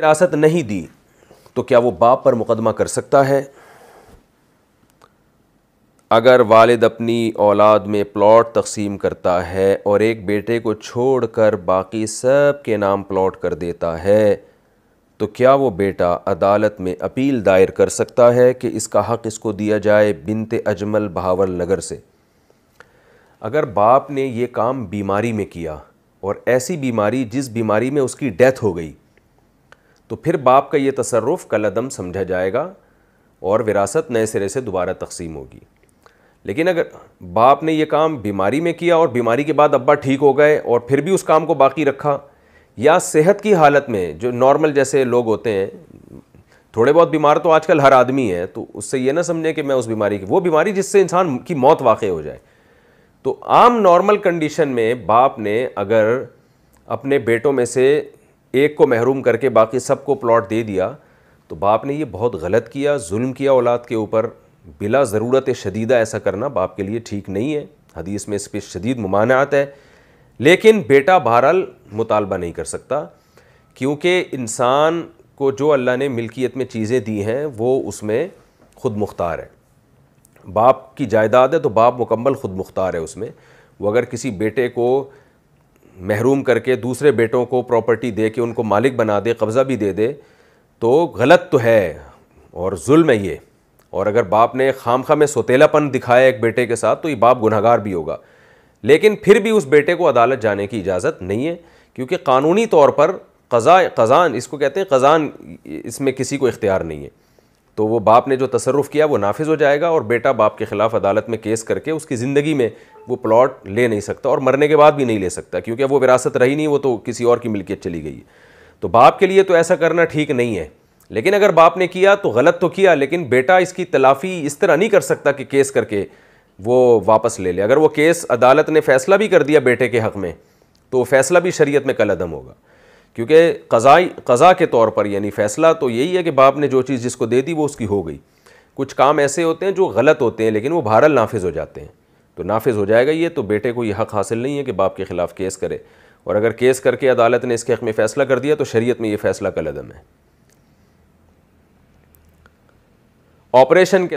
विरासत नहीं दी तो क्या वो बाप पर मुकदमा कर सकता है अगर वालिद अपनी औलाद में प्लॉट तकसीम करता है और एक बेटे को छोड़कर बाकी सब के नाम प्लॉट कर देता है तो क्या वो बेटा अदालत में अपील दायर कर सकता है कि इसका हक़ इसको दिया जाए बिनते अजमल बहावल नगर से अगर बाप ने ये काम बीमारी में किया और ऐसी बीमारी जिस बीमारी में उसकी डेथ हो गई तो फिर बाप का ये तसरफ़ कलदम समझा जाएगा और विरासत नए सिरे से दोबारा तकसीम होगी लेकिन अगर बाप ने यह काम बीमारी में किया और बीमारी के बाद अब्बा ठीक हो गए और फिर भी उस काम को बाकी रखा या सेहत की हालत में जो नॉर्मल जैसे लोग होते हैं थोड़े बहुत बीमार तो आजकल हर आदमी है तो उससे ये ना समझें कि मैं उस बीमारी की वो बीमारी जिससे इंसान की मौत वाक़ हो जाए तो आम नॉर्मल कंडीशन में बाप ने अगर अपने बेटों में से एक को महरूम करके बाकी सबको प्लॉट दे दिया तो बाप ने ये बहुत गलत किया जुल्म किया औलाद के ऊपर बिला ज़रूरत शदीदा ऐसा करना बाप के लिए ठीक नहीं है हदीस में इस पर शदीद ममानात है लेकिन बेटा बहरहाल मुतालबा नहीं कर सकता क्योंकि इंसान को जो अल्लाह ने मिल्कियत में चीज़ें दी हैं वो उसमें ख़ुद मुख्तार है बाप की जायदाद है तो बाप मुकम्मल ख़ुद मुख्तार है उसमें वो अगर किसी बेटे को महरूम करके दूसरे बेटों को प्रॉपर्टी दे के उनको मालिक बना दे कब्ज़ा भी दे दे तो गलत तो है और जुल्म है ये और अगर बाप ने खाम खा में सोतेलापन दिखाया एक बेटे के साथ तो ये बाप गुनागार भी होगा लेकिन फिर भी उस बेटे को अदालत जाने की इजाज़त नहीं है क्योंकि कानूनी तौर पर कज़ा कज़ान इसको कहते हैं कज़ान इसमें किसी को इख्तियार नहीं है तो वो बाप ने जो तसरफ़ किया वो नाफिज हो जाएगा और बेटा बाप के ख़िलाफ़ अदालत में केस करके उसकी ज़िंदगी में वो प्लॉट ले नहीं सकता और मरने के बाद भी नहीं ले सकता क्योंकि वो विरासत रही नहीं वो तो किसी और की मिल्कियत चली गई तो बाप के लिए तो ऐसा करना ठीक नहीं है लेकिन अगर बाप ने किया तो गलत तो किया लेकिन बेटा इसकी तलाफ़ी इस तरह नहीं कर सकता कि केस करके वो वापस ले ले अगर वो केस अदालत ने फ़ैसला भी कर दिया बेटे के हक़ में तो फैसला भी शरीयत में कल अदम होगा क्योंकि कज़ाई कज़ा के तौर पर यानी फ़ैसला तो यही है कि बाप ने जो चीज़ जिसको दे दी वो उसकी हो गई कुछ काम ऐसे होते हैं जो गलत होते हैं लेकिन वो बहरल नाफिज हो जाते हैं तो नाफिज हो जाएगा ये तो बेटे को यह हक़ हासिल नहीं है कि बाप के ख़िलाफ़ केस करे और अगर केस करके अदालत ने इसके हक़ में फ़ैसला कर दिया तो शरीयत में ये फ़ैसला कल अदम है ऑपरेशन के